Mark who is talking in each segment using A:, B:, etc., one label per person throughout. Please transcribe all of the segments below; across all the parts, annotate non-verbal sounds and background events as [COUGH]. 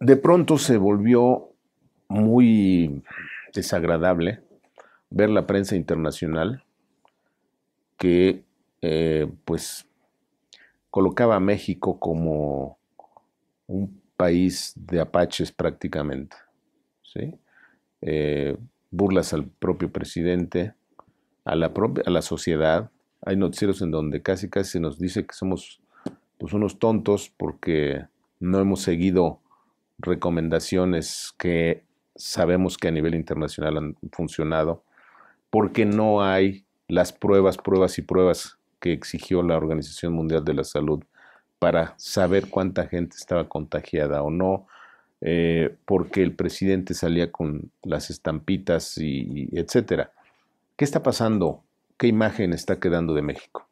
A: de pronto se volvió muy desagradable ver la prensa internacional que eh, pues colocaba a México como un país de apaches prácticamente. Eh, burlas al propio presidente, a la, a la sociedad. Hay noticieros en donde casi casi se nos dice que somos pues, unos tontos porque no hemos seguido recomendaciones que sabemos que a nivel internacional han funcionado, porque no hay las pruebas, pruebas y pruebas que exigió la Organización Mundial de la Salud para saber cuánta gente estaba contagiada o no, eh, porque el presidente salía con las estampitas y, y etcétera. ¿Qué está pasando? ¿Qué imagen está
B: quedando de México?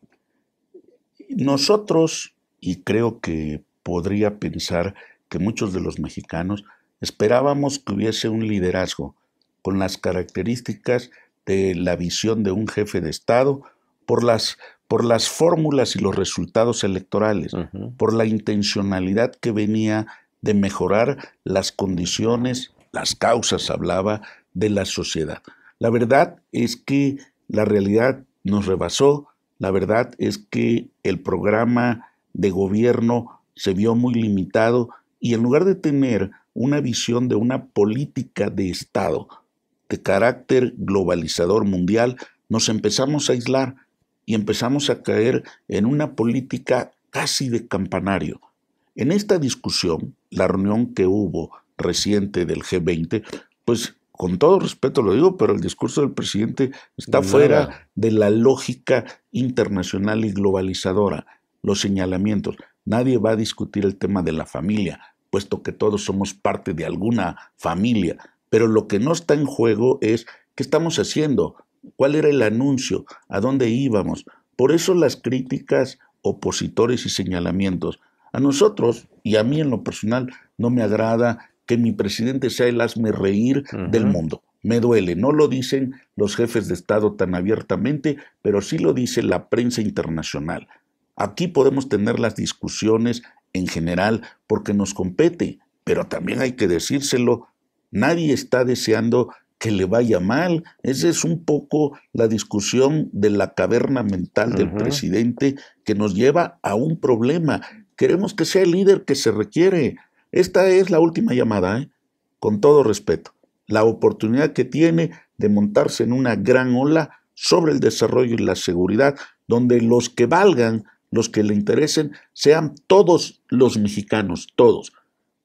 B: Nosotros, y creo que podría pensar que muchos de los mexicanos esperábamos que hubiese un liderazgo con las características de la visión de un jefe de Estado por las, por las fórmulas y los resultados electorales, por la intencionalidad que venía de mejorar las condiciones, las causas, hablaba, de la sociedad. La verdad es que la realidad nos rebasó, la verdad es que el programa de gobierno se vio muy limitado y en lugar de tener una visión de una política de Estado de carácter globalizador mundial, nos empezamos a aislar y empezamos a caer en una política casi de campanario. En esta discusión, la reunión que hubo reciente del G20, pues con todo respeto lo digo, pero el discurso del presidente está fuera de la lógica internacional y globalizadora. Los señalamientos. Nadie va a discutir el tema de la familia puesto que todos somos parte de alguna familia. Pero lo que no está en juego es qué estamos haciendo, cuál era el anuncio, a dónde íbamos. Por eso las críticas, opositores y señalamientos. A nosotros, y a mí en lo personal, no me agrada que mi presidente sea el hazme reír del mundo. Me duele, no lo dicen los jefes de Estado tan abiertamente, pero sí lo dice la prensa internacional. Aquí podemos tener las discusiones en general porque nos compete, pero también hay que decírselo, nadie está deseando que le vaya mal. Esa es un poco la discusión de la caverna mental del presidente que nos lleva a un problema. Queremos que sea el líder que se requiere. Esta es la última llamada, ¿eh? con todo respeto. La oportunidad que tiene de montarse en una gran ola sobre el desarrollo y la seguridad, donde los que valgan los que le interesen, sean todos los mexicanos, todos.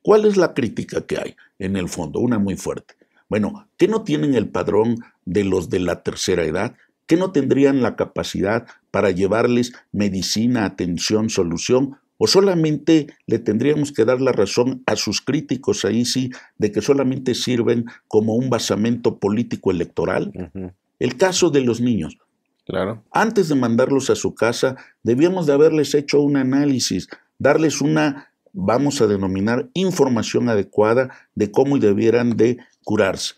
B: ¿Cuál es la crítica que hay en el fondo? Una muy fuerte. Bueno, ¿qué no tienen el padrón de los de la tercera edad? ¿Qué no tendrían la capacidad para llevarles medicina, atención, solución? ¿O solamente le tendríamos que dar la razón a sus críticos ahí sí de que solamente sirven como un basamento político electoral? El caso de los niños. Antes de mandarlos a su casa, debíamos de haberles hecho un análisis, darles una, vamos a denominar, información adecuada de cómo y debieran de curarse.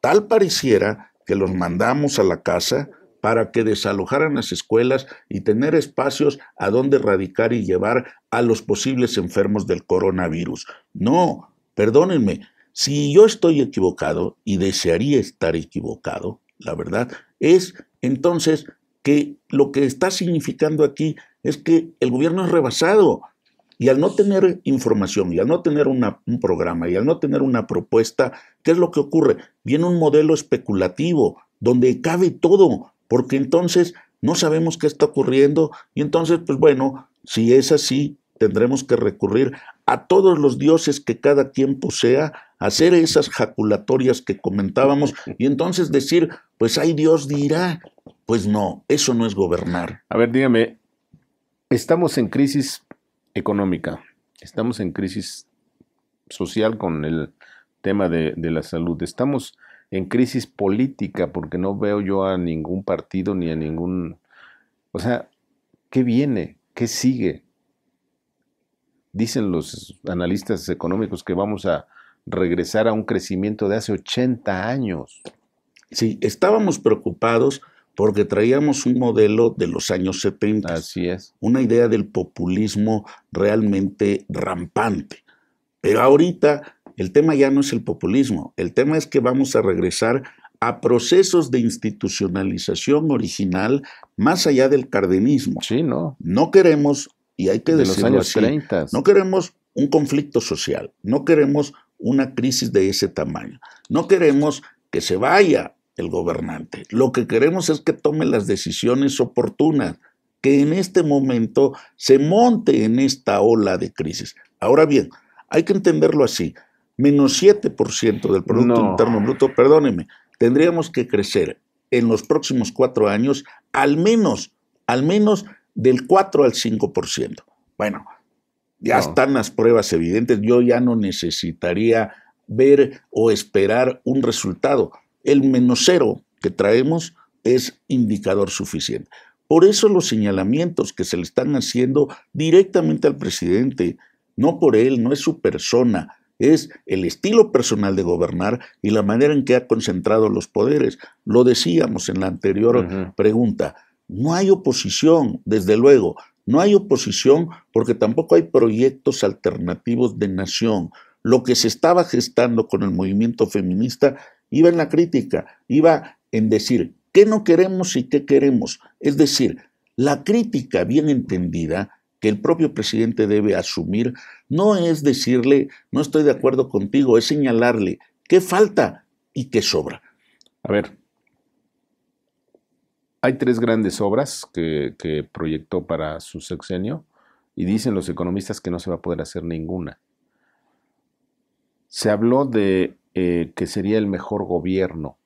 B: Tal pareciera que los mandamos a la casa para que desalojaran las escuelas y tener espacios a donde radicar y llevar a los posibles enfermos del coronavirus. No, perdónenme, si yo estoy equivocado y desearía estar equivocado, la verdad, es entonces, que lo que está significando aquí es que el gobierno es rebasado y al no tener información y al no tener un programa y al no tener una propuesta, ¿qué es lo que ocurre? Viene un modelo especulativo donde cabe todo, porque entonces no sabemos qué está ocurriendo y entonces, pues bueno, si es así, tendremos que recurrir a todos los dioses que cada quien posea hacer esas jaculatorias que comentábamos y entonces decir, pues ay Dios dirá, pues no, eso no es gobernar. A ver, dígame, estamos en crisis económica,
A: estamos en crisis social con el tema de, de la salud, estamos en crisis política porque no veo yo a ningún partido ni a ningún... O sea, ¿qué viene? ¿Qué sigue? Dicen los analistas económicos que vamos a, regresar a un crecimiento de hace 80
B: años. Sí, estábamos preocupados porque traíamos un modelo de los años 70. Así es. Una idea del populismo realmente rampante. Pero ahorita el tema ya no es el populismo, el tema es que vamos a regresar a procesos de institucionalización original más allá del cardenismo. Sí, no. No queremos, y hay que decirlo no queremos un conflicto social, no queremos una crisis de ese tamaño. No queremos que se vaya el gobernante. Lo que queremos es que tome las decisiones oportunas, que en este momento se monte en esta ola de crisis. Ahora bien, hay que entenderlo así. Menos 7% del Producto Interno Bruto, perdóneme, tendríamos que crecer en los próximos cuatro años al menos, al menos del 4 al 5%. Bueno, ya están las pruebas evidentes, yo ya no necesitaría ver o esperar un resultado. El menos cero que traemos es indicador suficiente. Por eso los señalamientos que se le están haciendo directamente al presidente, no por él, no es su persona, es el estilo personal de gobernar y la manera en que ha concentrado los poderes. Lo decíamos en la anterior pregunta, no hay oposición, desde luego, no hay oposición porque tampoco hay proyectos alternativos de nación. Lo que se estaba gestando con el movimiento feminista iba en la crítica, iba en decir qué no queremos y qué queremos. Es decir, la crítica bien entendida que el propio presidente debe asumir no es decirle no estoy de acuerdo contigo, es señalarle qué falta y qué sobra. A ver, hay tres grandes obras
A: que, proyectó para su sexenio y dicen los economistas que no se va a poder hacer ninguna. Se habló de eh, que sería el mejor gobierno.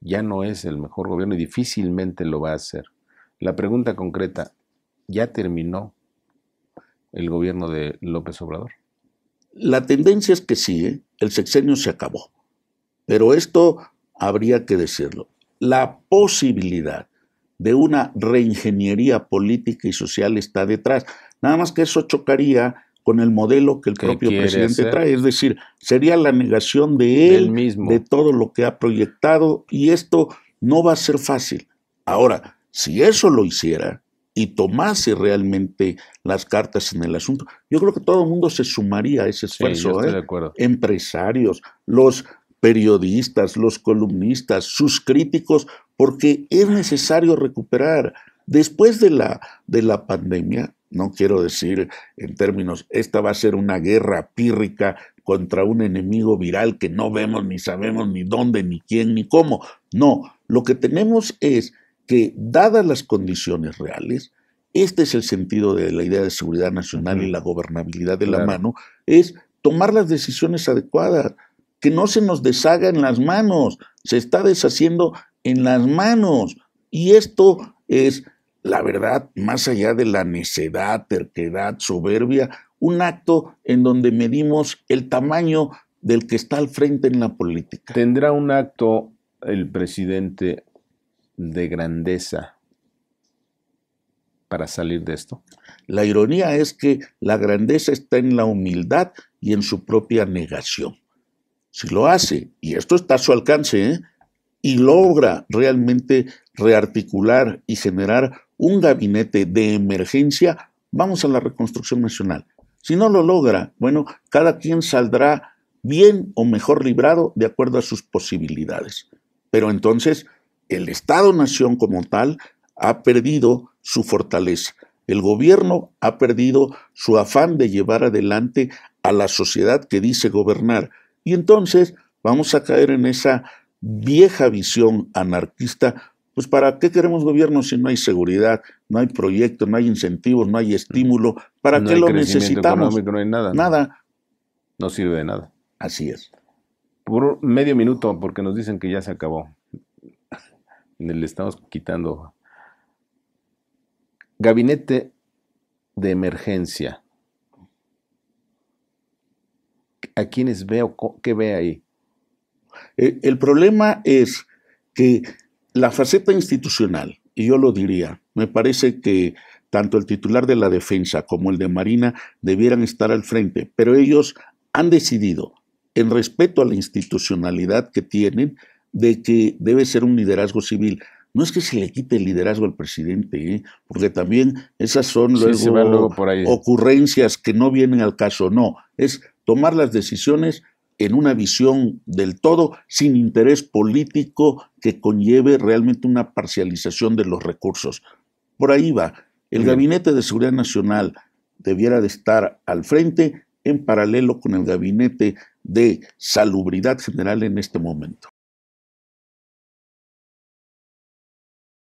A: Ya no es el mejor gobierno y difícilmente lo va a hacer. La pregunta concreta, ¿ya terminó el gobierno de
B: López Obrador? La tendencia es que sí, ¿eh? el sexenio se acabó. Pero esto habría que decirlo la posibilidad de una reingeniería política y social está detrás. Nada más que eso chocaría con el modelo que el propio presidente trae, es decir, sería la negación de él, mismo. de todo lo que ha proyectado, y esto no va a ser fácil. Ahora, si eso lo hiciera y tomase realmente las cartas en el asunto, yo creo que todo el mundo se sumaría a ese esfuerzo. eh. Empresarios, los periodistas, los columnistas, sus críticos, porque es necesario recuperar. Después de la, de la pandemia, no quiero decir en términos, esta va a ser una guerra pírrica contra un enemigo viral que no vemos ni sabemos ni dónde, ni quién, ni cómo. No, lo que tenemos es que, dadas las condiciones reales, este es el sentido de la idea de seguridad nacional y la gobernabilidad de la mano, es tomar las decisiones adecuadas que no se nos deshaga en las manos, se está deshaciendo en las manos. Y esto es, la verdad, más allá de la necedad, terquedad, soberbia, un acto en donde medimos el tamaño del que está al frente en la política. ¿Tendrá un acto el presidente de grandeza para salir de esto? La ironía es que la grandeza está en la humildad y en su propia negación si lo hace, y esto está a su alcance, ¿eh? y logra realmente rearticular y generar un gabinete de emergencia, vamos a la reconstrucción nacional. Si no lo logra, bueno, cada quien saldrá bien o mejor librado de acuerdo a sus posibilidades. Pero entonces, el Estado-Nación como tal ha perdido su fortaleza. El gobierno ha perdido su afán de llevar adelante a la sociedad que dice gobernar. Y entonces vamos a caer en esa vieja visión anarquista. Pues ¿para qué queremos gobierno si no hay seguridad, no hay proyecto, no hay incentivos, no hay estímulo? ¿Para qué lo necesitamos? No hay nada. Nada. no sirve de nada. Así es. Por medio
A: minuto, porque nos dicen que ya se acabó. [LAUGHS] Le estamos quitando. Gabinete de emergencia.
B: a quienes veo, ¿qué ve ahí? Eh, el problema es que la faceta institucional, y yo lo diría, me parece que tanto el titular de la defensa como el de Marina debieran estar al frente, pero ellos han decidido, en respeto a la institucionalidad que tienen, de que debe ser un liderazgo civil. No es que se le quite el liderazgo al presidente, ¿eh? porque también esas son luego, ocurrencias que no vienen al caso, no, es tomar las decisiones en una visión del todo sin interés político que conlleve realmente una parcialización de los recursos. Por ahí va. El Gabinete de Seguridad Nacional debiera de estar al frente en paralelo con el Gabinete de Salubridad General en este
A: momento.